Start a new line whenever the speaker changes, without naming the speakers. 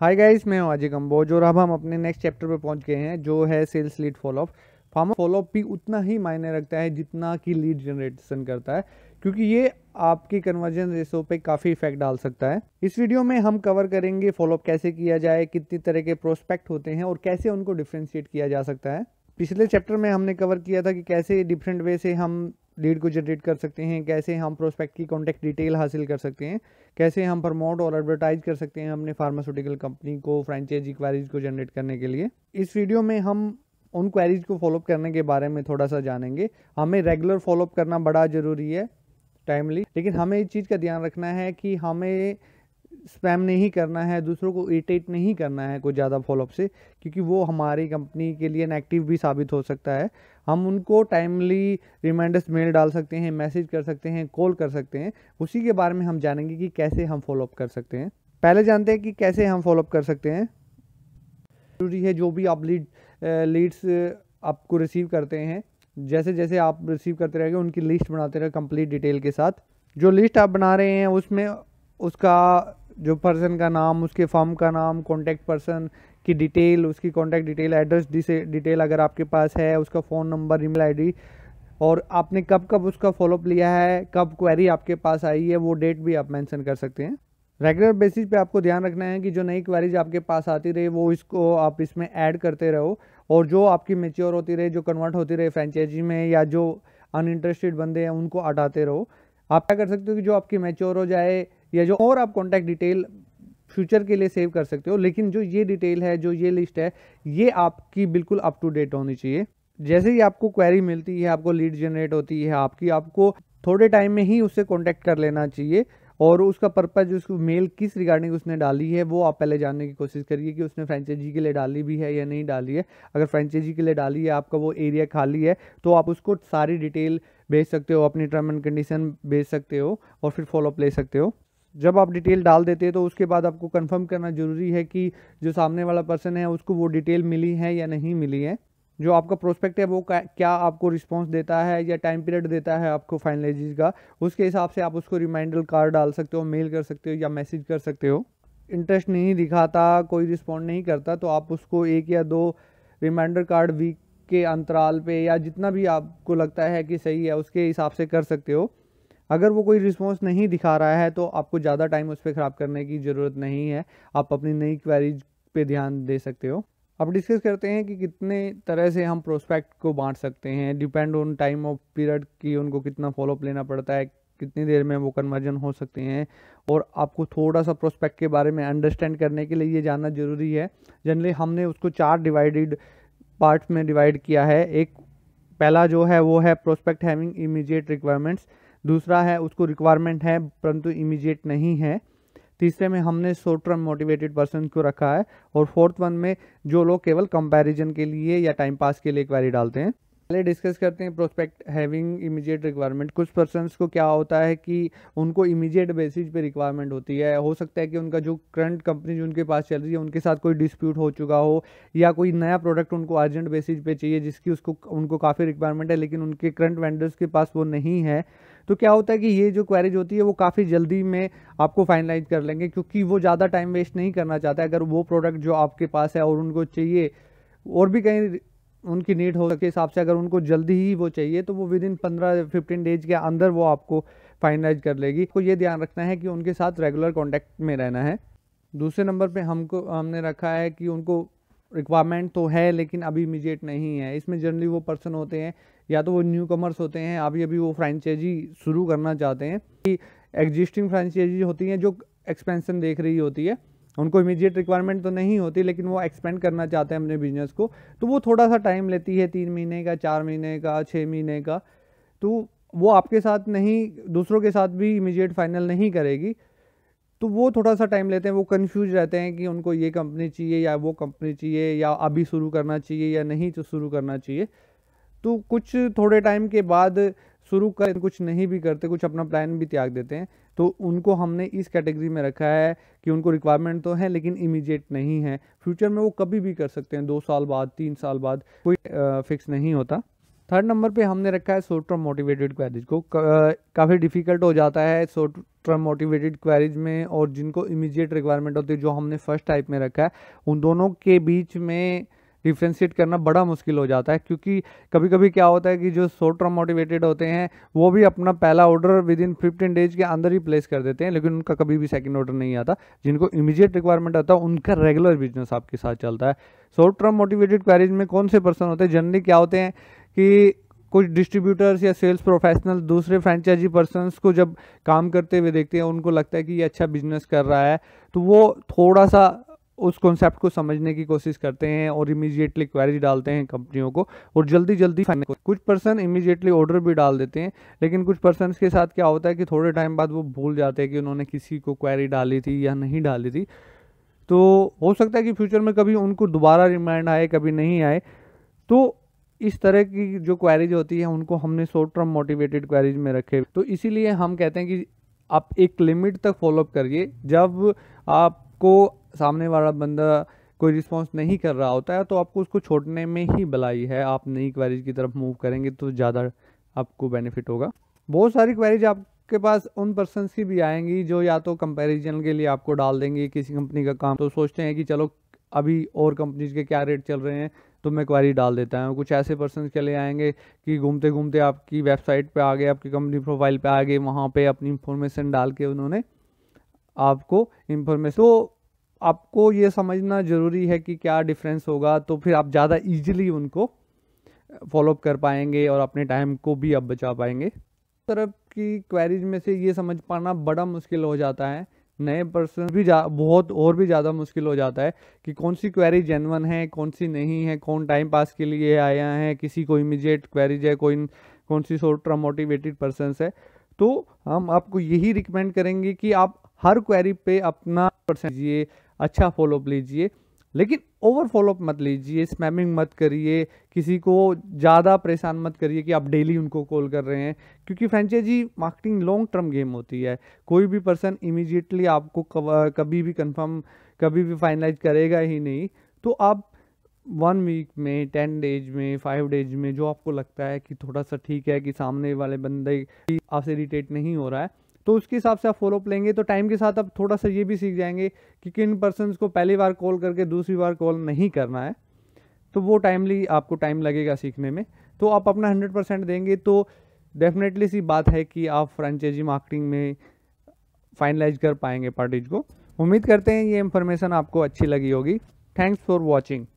hi guys मैं हूं अजय कम्बोज और अब हम अपने नेक्स्ट चैप्टर पे पहुंच गए हैं जो है sales lead follow up pharma follow up भी उतना ही मायने रखता है जितना कि लीड जनरेशन करता है क्योंकि ये आपकी कन्वर्जन रेसो पे काफ़ी इफेक्ट डाल सकता है इस वीडियो में हम कवर करेंगे फॉलोअप कैसे किया जाए कितनी तरह के प्रोस्पेक्ट होते हैं और कैसे उनको डिफ्रेंशिएट किया जा सकता है पिछले चैप्टर में हमने कवर किया था कि कैसे डिफरेंट वे से हम लीड को जनरेट कर सकते हैं कैसे हम प्रोस्पेक्ट की कॉन्टैक्ट डिटेल हासिल कर सकते हैं कैसे हम प्रमोट और एडवर्टाइज कर सकते हैं अपने फार्मास्यूटिकल कंपनी को फ्रेंचाइजी क्वारीज को जनरेट करने के लिए इस वीडियो में हम उन क्वायरीज को फॉलोअप करने के बारे में थोड़ा सा जानेंगे हमें रेगुलर फॉलोअप करना बड़ा ज़रूरी है टाइमली लेकिन हमें इस चीज़ का ध्यान रखना है कि हमें स्पैम नहीं करना है दूसरों को इरिटेट नहीं करना है कुछ ज़्यादा फॉलोअप से क्योंकि वो हमारी कंपनी के लिए नेगेटिव भी साबित हो सकता है हम उनको टाइमली रिमाइंडर्स मेल डाल सकते हैं मैसेज कर सकते हैं कॉल कर सकते हैं उसी के बारे में हम जानेंगे कि कैसे हम फॉलोअप कर सकते हैं पहले जानते हैं कि कैसे हम फॉलोअप कर सकते हैं ज़रूरी है जो भी आप लीड लीड्स आपको रिसीव करते हैं जैसे जैसे आप रिसीव करते रहेंगे उनकी लिस्ट बनाते रहे कंप्लीट डिटेल के साथ जो लिस्ट आप बना रहे हैं उसमें उसका जो पर्सन का नाम उसके फॉर्म का नाम कॉन्टैक्ट पर्सन की डिटेल उसकी कॉन्टैक्ट डिटेल एड्रेस डिटेल अगर आपके पास है उसका फ़ोन नंबर ईमेल आईडी और आपने कब कब उसका फॉलोअप लिया है कब क्वेरी आपके पास आई है वो डेट भी आप मेंशन कर सकते हैं रेगुलर बेसिस पे आपको ध्यान रखना है कि जो नई क्वेरीज आपके पास आती रहे वो इसको आप इसमें ऐड करते रहो और जो आपकी मेच्योर होती रहे जो कन्वर्ट होती रहे फ्रेंचाइजी में या जो अनइंटरेस्टेड बंदे हैं उनको हटाते रहो आप क्या कर सकते हो कि जो आपकी मेच्योर हो जाए या जो और आप कॉन्टैक्ट डिटेल फ्यूचर के लिए सेव कर सकते हो लेकिन जो ये डिटेल है जो ये लिस्ट है ये आपकी बिल्कुल अप टू डेट होनी चाहिए जैसे ही आपको क्वेरी मिलती है आपको लीड जनरेट होती है आपकी आपको थोड़े टाइम में ही उससे कॉन्टैक्ट कर लेना चाहिए और उसका पर्पज़ उसको मेल किस रिगार्डिंग उसने डाली है वो आप पहले जानने की कोशिश करिए कि उसने फ्रेंचाइजी के लिए डाली भी है या नहीं डाली है अगर फ्रेंचाइजी के लिए डाली है आपका वो एरिया खाली है तो आप उसको सारी डिटेल भेज सकते हो अपनी टर्म एंड कंडीशन भेज सकते हो और फिर फॉलोअप ले सकते हो जब आप डिटेल डाल देते हैं तो उसके बाद आपको कंफर्म करना ज़रूरी है कि जो सामने वाला पर्सन है उसको वो डिटेल मिली है या नहीं मिली है जो आपका प्रोस्पेक्ट है वो क्या आपको रिस्पांस देता है या टाइम पीरियड देता है आपको फाइनलाइजिज का उसके हिसाब से आप उसको रिमाइंडर कार्ड डाल सकते हो मेल कर सकते हो या मैसेज कर सकते हो इंटरेस्ट नहीं दिखाता कोई रिस्पॉन्ड नहीं करता तो आप उसको एक या दो रिमाइंडर कार्ड वीक के अंतराल पे या जितना भी आपको लगता है कि सही है उसके हिसाब से कर सकते हो अगर वो कोई रिस्पॉन्स नहीं दिखा रहा है तो आपको ज़्यादा टाइम उस पर ख़राब करने की ज़रूरत नहीं है आप अपनी नई क्वेरीज पे ध्यान दे सकते हो अब डिस्कस करते हैं कि कितने तरह से हम प्रोस्पेक्ट को बांट सकते हैं depend on time of period कि उनको कितना फॉलोअप लेना पड़ता है कितनी देर में वो कन्वर्जन हो सकते हैं और आपको थोड़ा सा प्रोस्पेक्ट के बारे में अंडरस्टैंड करने के लिए ये जानना ज़रूरी है जनरली हमने उसको चार डिवाइडेड पार्ट में डिवाइड किया है एक पहला जो है वो है प्रोस्पेक्ट हैविंग इमीडिएट रिक्वायरमेंट्स दूसरा है उसको रिक्वायरमेंट है परंतु इमीजिएट नहीं है तीसरे में हमने शॉर्ट टर्म मोटिवेटेड पर्सन को रखा है और फोर्थ वन में जो लोग केवल कंपैरिजन के लिए या टाइम पास के लिए क्वेरी डालते हैं पहले डिस्कस करते हैं प्रोस्पेक्ट हैविंग इमीडिएट रिक्वायरमेंट कुछ पर्सनस को क्या होता है कि उनको इमीडिएट बेसिस पे रिक्वायरमेंट होती है हो सकता है कि उनका जो करंट कंपनी जो उनके पास चल रही है उनके साथ कोई डिस्प्यूट हो चुका हो या कोई नया प्रोडक्ट उनको अर्जेंट बेसिस पे चाहिए जिसकी उसको उनको काफ़ी रिक्वायरमेंट है लेकिन उनके करंट वेंडर्स के पास वो नहीं है तो क्या होता है कि ये जो क्वेरीज होती है वो काफ़ी जल्दी में आपको फाइनलाइज कर लेंगे क्योंकि वो ज़्यादा टाइम वेस्ट नहीं करना चाहता अगर वो प्रोडक्ट जो आपके पास है और उनको चाहिए और भी कहीं उनकी नीड हो के हिसाब से अगर उनको जल्दी ही वो चाहिए तो वो विद इन पंद्रह फिफ्टीन डेज के अंदर वो आपको फाइनलाइज कर लेगी आपको ये ध्यान रखना है कि उनके साथ रेगुलर कॉन्टैक्ट में रहना है दूसरे नंबर पर हमको हमने रखा है कि उनको रिक्वायरमेंट तो है लेकिन अभी इमीजिएट नहीं है इसमें जनरली वो पर्सन होते हैं या तो वो न्यू कमर्स होते हैं अभी अभी वो फ्रेंचाइजी शुरू करना चाहते हैं कि एग्जिस्टिंग फ्रेंचाइजी होती हैं जो एक्सपेंसन देख रही होती है उनको इमीडिएट रिक्वायरमेंट तो नहीं होती लेकिन वो एक्सपेंड करना चाहते हैं अपने बिजनेस को तो वो थोड़ा सा टाइम लेती है तीन महीने का चार महीने का छः महीने का तो वो आपके साथ नहीं दूसरों के साथ भी इमीडिएट फाइनल नहीं करेगी तो वो थोड़ा सा टाइम लेते हैं वो कंफ्यूज रहते हैं कि उनको ये कंपनी चाहिए या वो कंपनी चाहिए या अभी शुरू करना चाहिए या नहीं तो शुरू करना चाहिए तो कुछ थोड़े टाइम के बाद शुरू कर कुछ नहीं भी करते कुछ अपना प्लान भी त्याग देते हैं तो उनको हमने इस कैटेगरी में रखा है कि उनको रिक्वायरमेंट तो है लेकिन इमीडिएट नहीं है फ्यूचर में वो कभी भी कर सकते हैं दो साल बाद तीन साल बाद कोई फिक्स नहीं होता थर्ड नंबर पे हमने रखा है शॉर्ट टर्म मोटिवेटेड क्वेरीज को काफ़ी डिफिकल्ट हो जाता है शॉर्ट टर्म मोटिवेटेड क्वेरीज में और जिनको इमीडिएट रिक्वायरमेंट होती है जो हमने फर्स्ट टाइप में रखा है उन दोनों के बीच में डिफ्रेंशिएट करना बड़ा मुश्किल हो जाता है क्योंकि कभी कभी क्या होता है कि जो शॉर्ट टर्म मोटिवेटेड होते हैं वो भी अपना पहला order within fifteen days के अंदर ही प्लेस कर देते हैं लेकिन उनका कभी भी सेकेंड ऑर्डर नहीं आता जिनको इमीजिएट रिक्वायरमेंट आता है उनका रेगुलर बिजनेस आपके साथ चलता है शॉर्ट टर्म मोटिवेटेड क्वेरीज में कौन से पर्सन होते हैं जनरली क्या होते हैं कि कुछ डिस्ट्रीब्यूटर्स या सेल्स प्रोफेशनल दूसरे फ्रेंचाइजी पर्सनस को जब काम करते हुए देखते हैं उनको लगता है कि ये अच्छा बिजनेस कर रहा है तो वो थोड़ा सा उस कॉन्सेप्ट को समझने की कोशिश करते हैं और इमीजिएटली क्वेरी डालते हैं कंपनियों को और जल्दी जल्दी फाइनल कुछ पर्सन इमीजिएटली ऑर्डर भी डाल देते हैं लेकिन कुछ पर्सन के साथ क्या होता है कि थोड़े टाइम बाद वो भूल जाते हैं कि उन्होंने किसी को क्वेरी डाली थी या नहीं डाली थी तो हो सकता है कि फ्यूचर में कभी उनको दोबारा रिमाइंड आए कभी नहीं आए तो इस तरह की जो क्वेरीज होती है उनको हमने शॉर्ट टर्म मोटिवेटेड क्वेरीज में रखे तो इसीलिए हम कहते हैं कि आप एक लिमिट तक फॉलोअप करिए जब आपको सामने वाला बंदा कोई रिस्पॉन्स नहीं कर रहा होता है तो आपको उसको छोड़ने में ही भलाई है आप नई क्वेरीज की तरफ मूव करेंगे तो ज़्यादा आपको बेनिफिट होगा बहुत सारी क्वेरीज आपके पास उन पर्सनस की भी आएंगी जो या तो कंपैरिजन के लिए आपको डाल देंगे किसी कंपनी का काम तो सोचते हैं कि चलो अभी और कंपनीज के क्या रेट चल रहे हैं तो मैं क्वारी डाल देता हूँ कुछ ऐसे पर्सन के लिए आएंगे कि घूमते घूमते आपकी वेबसाइट पे आ गए आपकी कंपनी प्रोफाइल पे आ गए वहाँ पे अपनी इंफॉर्मेशन डाल के उन्होंने आपको इंफॉर्मेशन तो आपको ये समझना ज़रूरी है कि क्या डिफरेंस होगा तो फिर आप ज़्यादा इजीली उनको फॉलोअप कर पाएंगे और अपने टाइम को भी आप बचा पाएंगे तरफ की क्वेरीज में से ये समझ पाना बड़ा मुश्किल हो जाता है नए पर्सन भी जा बहुत और भी ज़्यादा मुश्किल हो जाता है कि कौन सी क्वेरी जेनवन है कौन सी नहीं है कौन टाइम पास के लिए आया है किसी को इमिजिएट क्वेरीज है कोई कौन सी शॉर्ट टर्म मोटिवेटेड पर्सन है तो हम आपको यही रिकमेंड करेंगे कि आप हर क्वेरी पे अपना परसेंट दीजिए अच्छा फॉलोअप लीजिए लेकिन ओवर फॉलोअप मत लीजिए स्पैमिंग मत करिए किसी को ज़्यादा परेशान मत करिए कि आप डेली उनको कॉल कर रहे हैं क्योंकि franchisee marketing long term game होती है कोई भी पर्सन इमीजिएटली आपको कभी भी कंफर्म कभी भी फाइनलाइज करेगा ही नहीं तो आप वन वीक में टेन डेज में फाइव डेज में जो आपको लगता है कि थोड़ा सा ठीक है कि सामने वाले बंदे आपसे इरीटेट नहीं हो रहा है तो उसके हिसाब से आप फॉलोअप लेंगे तो टाइम के साथ आप थोड़ा सा ये भी सीख जाएंगे कि किन पर्सन को पहली बार कॉल करके दूसरी बार कॉल नहीं करना है तो वो टाइमली आपको टाइम लगेगा सीखने में तो आप अपना हंड्रेड परसेंट देंगे तो डेफिनेटली सी बात है कि आप फ्रेंचाइजी मार्केटिंग में फाइनलाइज कर पाएंगे पार्टीज को उम्मीद करते हैं ये इन्फॉर्मेशन आपको अच्छी लगी होगी थैंक्स फॉर वॉचिंग